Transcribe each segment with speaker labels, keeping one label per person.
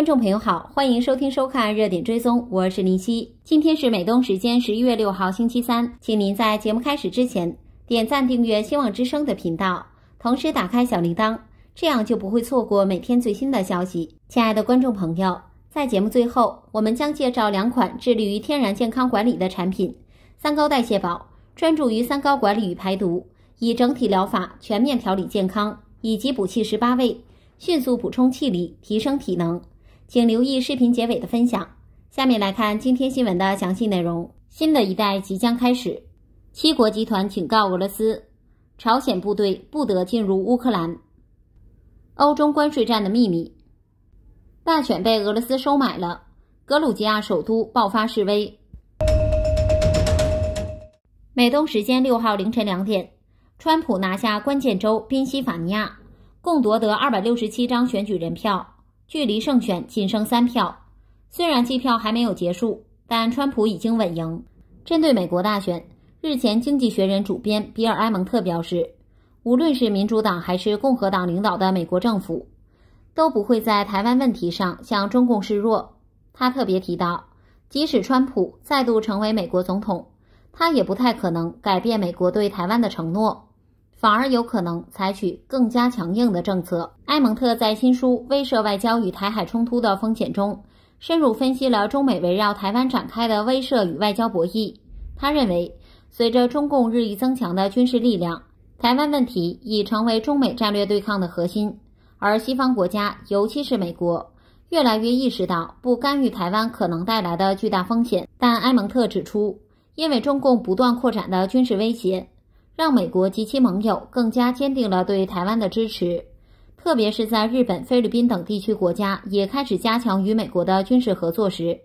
Speaker 1: 观众朋友好，欢迎收听收看热点追踪，我是林夕。今天是美东时间十一月六号星期三，请您在节目开始之前点赞订阅希望之声的频道，同时打开小铃铛，这样就不会错过每天最新的消息。亲爱的观众朋友，在节目最后，我们将介绍两款致力于天然健康管理的产品——三高代谢宝，专注于三高管理与排毒，以整体疗法全面调理健康，以及补气十八味，迅速补充气力，提升体能。请留意视频结尾的分享。下面来看今天新闻的详细内容：新的一代即将开始，七国集团警告俄罗斯，朝鲜部队不得进入乌克兰。欧中关税战的秘密，大选被俄罗斯收买了。格鲁吉亚首都爆发示威。美东时间六号凌晨两点，川普拿下关键州宾夕法尼亚，共夺得二百六十七张选举人票。距离胜选仅剩三票，虽然计票还没有结束，但川普已经稳赢。针对美国大选，日前《经济学人》主编比尔·埃蒙特表示，无论是民主党还是共和党领导的美国政府，都不会在台湾问题上向中共示弱。他特别提到，即使川普再度成为美国总统，他也不太可能改变美国对台湾的承诺。反而有可能采取更加强硬的政策。埃蒙特在新书《威慑外交与台海冲突的风险》中，深入分析了中美围绕台湾展开的威慑与外交博弈。他认为，随着中共日益增强的军事力量，台湾问题已成为中美战略对抗的核心。而西方国家，尤其是美国，越来越意识到不干预台湾可能带来的巨大风险。但埃蒙特指出，因为中共不断扩展的军事威胁。让美国及其盟友更加坚定了对台湾的支持，特别是在日本、菲律宾等地区国家也开始加强与美国的军事合作时，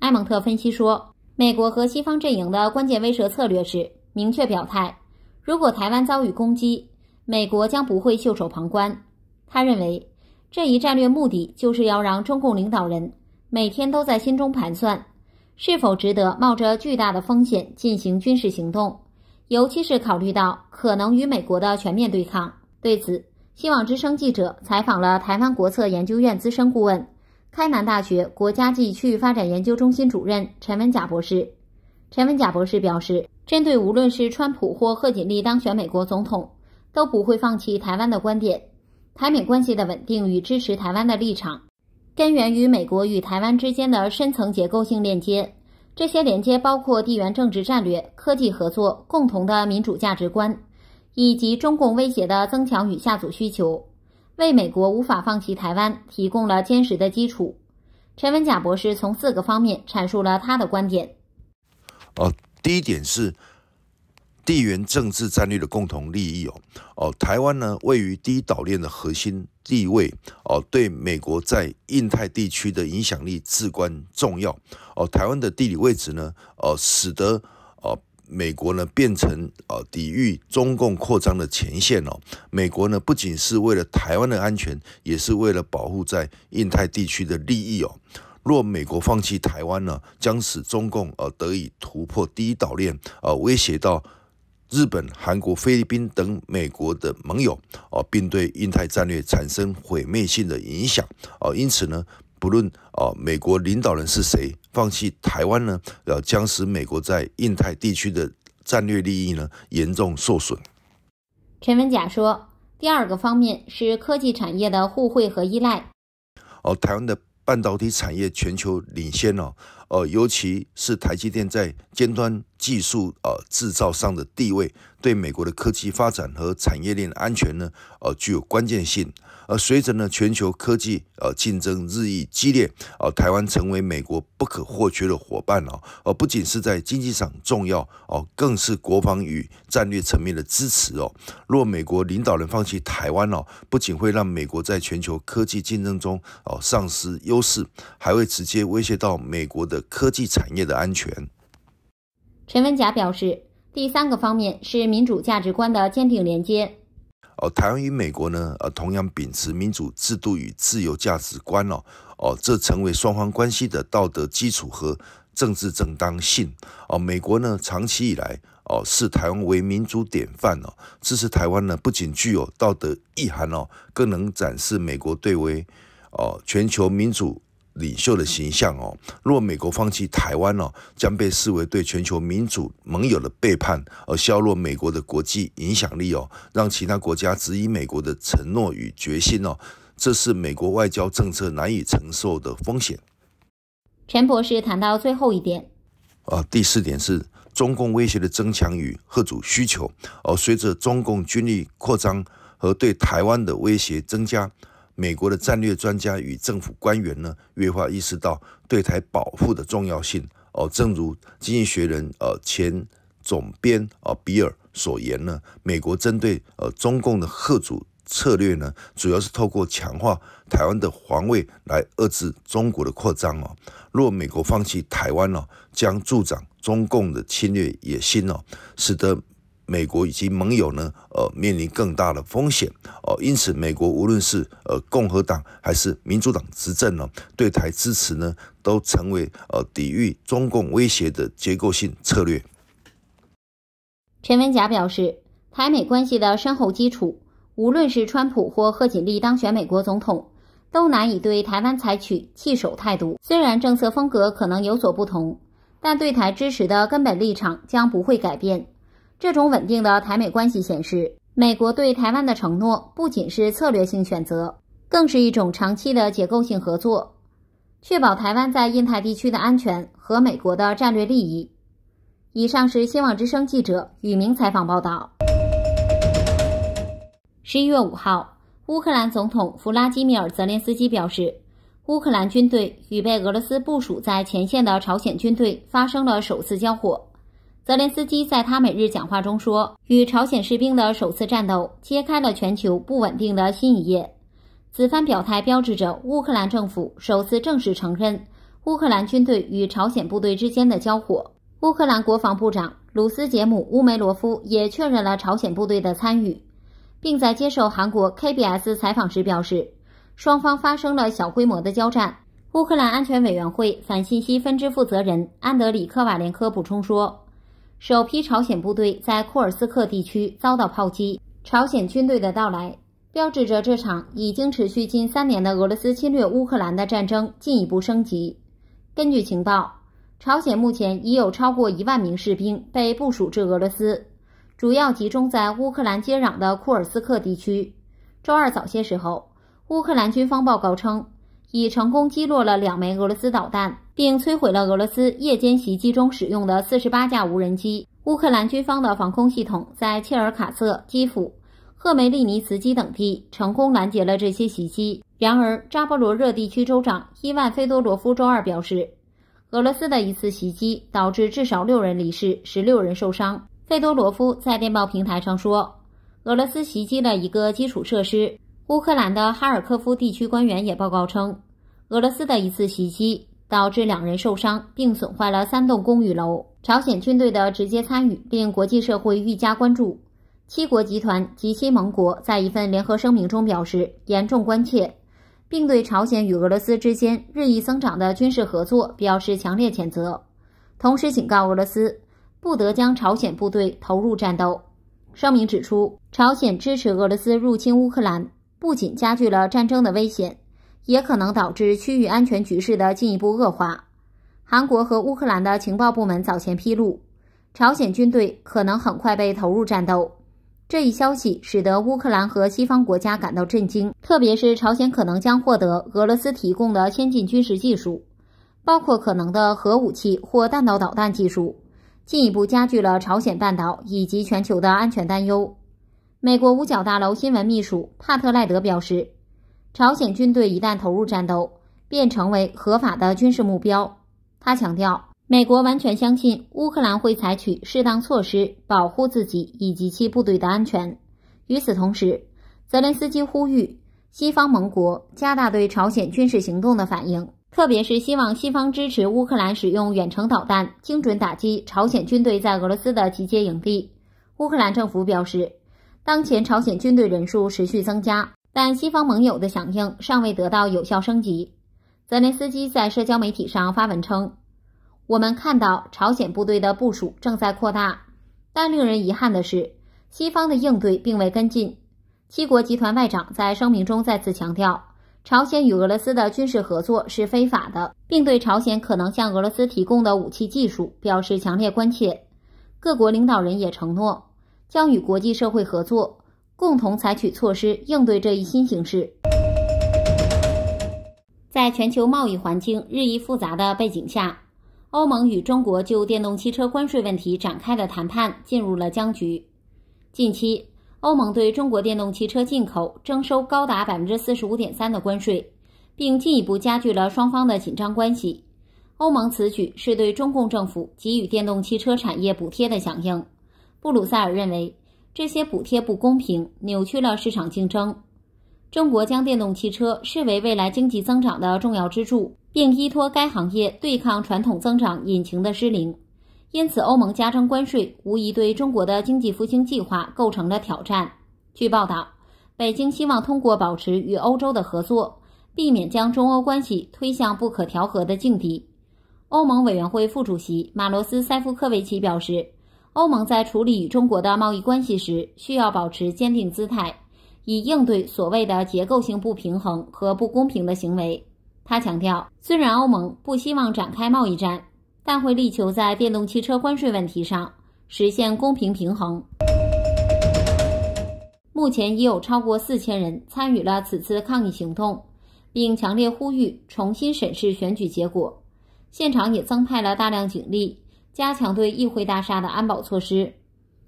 Speaker 1: 埃蒙特分析说，美国和西方阵营的关键威慑策略是明确表态，如果台湾遭遇攻击，美国将不会袖手旁观。他认为，这一战略目的就是要让中共领导人每天都在心中盘算，是否值得冒着巨大的风险进行军事行动。尤其是考虑到可能与美国的全面对抗，对此，希望之声记者采访了台湾国策研究院资深顾问、开南大学国家级区域发展研究中心主任陈文甲博士。陈文甲博士表示，针对无论是川普或贺锦丽当选美国总统，都不会放弃台湾的观点。台美关系的稳定与支持台湾的立场，根源于美国与台湾之间的深层结构性链接。这些连接包括地缘政治战略、科技合作、共同的民主价值观，以及中共威胁的增强与下组需求，为美国无法放弃台湾提供了坚实的基础。陈文甲博士从四个方面阐述了他的观点。
Speaker 2: 哦，第一点是。地缘政治战略的共同利益哦哦，台湾呢位于第一岛链的核心地位哦，对美国在印太地区的影响力至关重要哦。台湾的地理位置呢，哦，使得哦美国呢变成呃抵御中共扩张的前线哦。美国呢不仅是为了台湾的安全，也是为了保护在印太地区的利益哦。若美国放弃台湾呢，将使中共呃得以突破第一岛链呃，威胁到。日本、韩国、菲律宾等美国的盟友，哦，并对印太战略产生毁灭性的影响，哦，因此呢，不论啊，美国领导人是谁，放弃台湾呢，要将使美国在印太地区的战略利益呢，严重受损。
Speaker 1: 陈文甲说，第二个方面是科技产业的互惠和依赖，
Speaker 2: 哦，台湾的。半导体产业全球领先哦，呃，尤其是台积电在尖端技术呃制造上的地位，对美国的科技发展和产业链安全呢，呃，具有关键性。而随着呢全球科技呃竞争日益激烈，啊，台湾成为美国不可或缺的伙伴哦，而不仅是在经济上重要哦，更是国防与战略层面的支持哦。若美国领导人放弃台湾哦，不仅会让美国在全球科技竞争中哦丧失优势，还会直接威胁到美国的科技产业的安全。
Speaker 1: 陈文甲表示，第三个方面是民主价值观的坚定连接。
Speaker 2: 哦，台湾与美国呢，呃，同样秉持民主制度与自由价值观哦，哦，这成为双方关系的道德基础和政治正当性。哦，美国呢，长期以来哦，视台湾为民主典范哦，支持台湾呢，不仅具有道德意涵哦，更能展示美国对为哦全球民主。领袖的形象哦，若美国放弃台湾哦，将被视为对全球民主盟友的背叛，而削弱美国的国际影响力哦，让其他国家质疑美国的承诺与决心哦，这是美国外交政策难以承受的风险。
Speaker 1: 陈博士谈到最后一点
Speaker 2: 啊，第四点是中共威胁的增强与核主需求哦，随着中共军力扩张和对台湾的威胁增加。美国的战略专家与政府官员呢，越发意识到对台保护的重要性。哦，正如《经济学人》呃前总编呃比尔所言呢，美国针对呃中共的贺主策略呢，主要是透过强化台湾的防卫来遏制中国的扩张啊。若美国放弃台湾呢，将助长中共的侵略野心哦，使得。美国以及盟友呢，呃，面临更大的风险哦。因此，美国无论是呃共和党还是民主党执政呢，对台支持呢，都成为呃抵御中共威胁的结构性策略。
Speaker 1: 陈文甲表示，台美关系的深厚基础，无论是川普或贺锦丽当选美国总统，都难以对台湾采取弃守态度。虽然政策风格可能有所不同，但对台支持的根本立场将不会改变。这种稳定的台美关系显示，美国对台湾的承诺不仅是策略性选择，更是一种长期的结构性合作，确保台湾在印太地区的安全和美国的战略利益。以上是新网之声记者宇明采访报道。十一月五号，乌克兰总统弗拉基米尔·泽连斯基表示，乌克兰军队与被俄罗斯部署在前线的朝鲜军队发生了首次交火。泽连斯基在他每日讲话中说：“与朝鲜士兵的首次战斗揭开了全球不稳定的新一页。”此番表态标志着乌克兰政府首次正式承认乌克兰军队与朝鲜部队之间的交火。乌克兰国防部长鲁斯杰姆乌梅罗夫也确认了朝鲜部队的参与，并在接受韩国 KBS 采访时表示，双方发生了小规模的交战。乌克兰安全委员会反信息分支负责人安德里科瓦连科补充说。首批朝鲜部队在库尔斯克地区遭到炮击。朝鲜军队的到来，标志着这场已经持续近三年的俄罗斯侵略乌克兰的战争进一步升级。根据情报，朝鲜目前已有超过一万名士兵被部署至俄罗斯，主要集中在乌克兰接壤的库尔斯克地区。周二早些时候，乌克兰军方报告称。已成功击落了两枚俄罗斯导弹，并摧毁了俄罗斯夜间袭击中使用的四十八架无人机。乌克兰军方的防空系统在切尔卡瑟、基辅、赫梅利尼茨基等地成功拦截了这些袭击。然而，扎波罗热地区州长伊万·费多罗夫周二表示，俄罗斯的一次袭击导致至少六人离世，十六人受伤。费多罗夫在电报平台上说：“俄罗斯袭击了一个基础设施。”乌克兰的哈尔科夫地区官员也报告称，俄罗斯的一次袭击导致两人受伤，并损坏了三栋公寓楼。朝鲜军队的直接参与令国际社会愈加关注。七国集团及新盟国在一份联合声明中表示严重关切，并对朝鲜与俄罗斯之间日益增长的军事合作表示强烈谴责，同时警告俄罗斯不得将朝鲜部队投入战斗。声明指出，朝鲜支持俄罗斯入侵乌克兰。不仅加剧了战争的危险，也可能导致区域安全局势的进一步恶化。韩国和乌克兰的情报部门早前披露，朝鲜军队可能很快被投入战斗。这一消息使得乌克兰和西方国家感到震惊，特别是朝鲜可能将获得俄罗斯提供的先进军事技术，包括可能的核武器或弹道导弹技术，进一步加剧了朝鲜半岛以及全球的安全担忧。美国五角大楼新闻秘书帕特赖德表示，朝鲜军队一旦投入战斗，便成为合法的军事目标。他强调，美国完全相信乌克兰会采取适当措施保护自己以及其部队的安全。与此同时，泽连斯基呼吁西方盟国加大对朝鲜军事行动的反应，特别是希望西方支持乌克兰使用远程导弹精准打击朝鲜军队在俄罗斯的集结营地。乌克兰政府表示。当前朝鲜军队人数持续增加，但西方盟友的响应尚未得到有效升级。泽连斯基在社交媒体上发文称：“我们看到朝鲜部队的部署正在扩大，但令人遗憾的是，西方的应对并未跟进。”七国集团外长在声明中再次强调，朝鲜与俄罗斯的军事合作是非法的，并对朝鲜可能向俄罗斯提供的武器技术表示强烈关切。各国领导人也承诺。将与国际社会合作，共同采取措施应对这一新形势。在全球贸易环境日益复杂的背景下，欧盟与中国就电动汽车关税问题展开的谈判进入了僵局。近期，欧盟对中国电动汽车进口征收高达百分之四十五点三的关税，并进一步加剧了双方的紧张关系。欧盟此举是对中共政府给予电动汽车产业补贴的响应。布鲁塞尔认为这些补贴不公平，扭曲了市场竞争。中国将电动汽车视为未来经济增长的重要支柱，并依托该行业对抗传统增长引擎的失灵。因此，欧盟加征关税无疑对中国的经济复兴计划构成了挑战。据报道，北京希望通过保持与欧洲的合作，避免将中欧关系推向不可调和的境地。欧盟委员会副主席马罗斯塞夫克维奇表示。欧盟在处理与中国的贸易关系时，需要保持坚定姿态，以应对所谓的结构性不平衡和不公平的行为。他强调，虽然欧盟不希望展开贸易战，但会力求在电动汽车关税问题上实现公平平衡。目前已有超过四千人参与了此次抗议行动，并强烈呼吁重新审视选举结果。现场也增派了大量警力。加强对议会大厦的安保措施。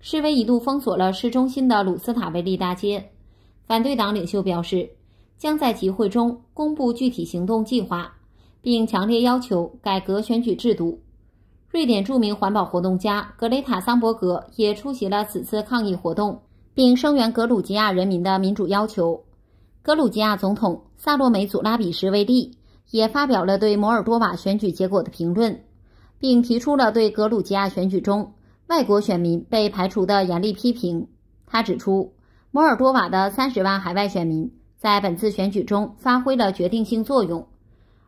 Speaker 1: 示威一度封锁了市中心的鲁斯塔维利大街。反对党领袖表示，将在集会中公布具体行动计划，并强烈要求改革选举制度。瑞典著名环保活动家格雷塔·桑伯格也出席了此次抗议活动，并声援格鲁吉亚人民的民主要求。格鲁吉亚总统萨洛梅·祖拉比什维利也发表了对摩尔多瓦选举结果的评论。并提出了对格鲁吉亚选举中外国选民被排除的严厉批评。他指出，摩尔多瓦的三十万海外选民在本次选举中发挥了决定性作用，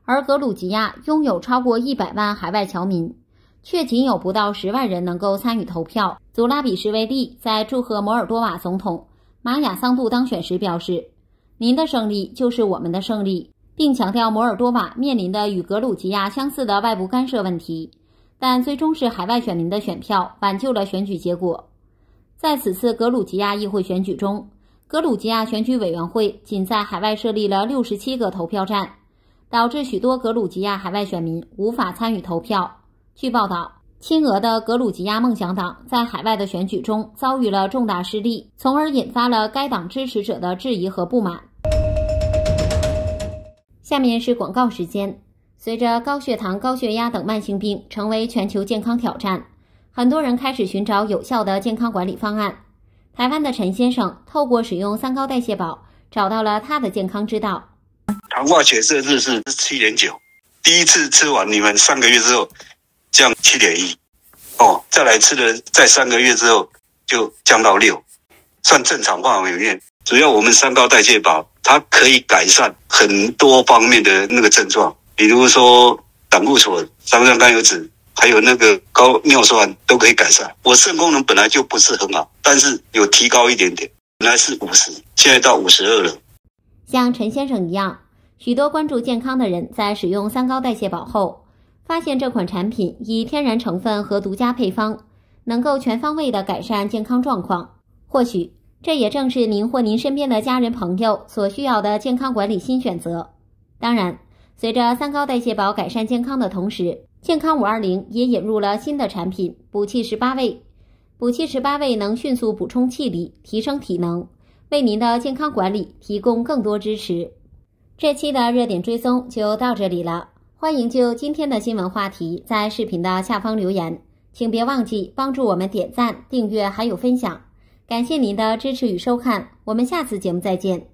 Speaker 1: 而格鲁吉亚拥有超过一百万海外侨民，却仅有不到十万人能够参与投票。祖拉比什维利在祝贺摩尔多瓦总统马雅桑杜当选时表示：“您的胜利就是我们的胜利。”并强调摩尔多瓦面临的与格鲁吉亚相似的外部干涉问题。但最终是海外选民的选票挽救了选举结果。在此次格鲁吉亚议会选举中，格鲁吉亚选举委员会仅在海外设立了六十七个投票站，导致许多格鲁吉亚海外选民无法参与投票。据报道，亲俄的格鲁吉亚梦想党在海外的选举中遭遇了重大失利，从而引发了该党支持者的质疑和不满。下面是广告时间。随着高血糖、高血压等慢性病成为全球健康挑战，很多人开始寻找有效的健康管理方案。台湾的陈先生透过使用三高代谢宝，找到了他的健康之道。
Speaker 2: 糖化血色质是七点九，第一次吃完你们三个月之后降七点一，哦，再来吃的再三个月之后就降到六，算正常范围。里面。主要我们三高代谢宝它可以改善很多方面的那个症状。比如说胆固醇、三酸甘油脂，还有那个高尿酸都可以改善。我肾功能本来就不是很好，但是有提高一点点，本来是五十，现在到五十二了。
Speaker 1: 像陈先生一样，许多关注健康的人在使用三高代谢宝后，发现这款产品以天然成分和独家配方，能够全方位的改善健康状况。或许这也正是您或您身边的家人朋友所需要的健康管理新选择。当然。随着三高代谢宝改善健康的同时，健康五二零也引入了新的产品补气十八味。补气十八味能迅速补充气力，提升体能，为您的健康管理提供更多支持。这期的热点追踪就到这里了，欢迎就今天的新闻话题在视频的下方留言，请别忘记帮助我们点赞、订阅还有分享。感谢您的支持与收看，我们下次节目再见。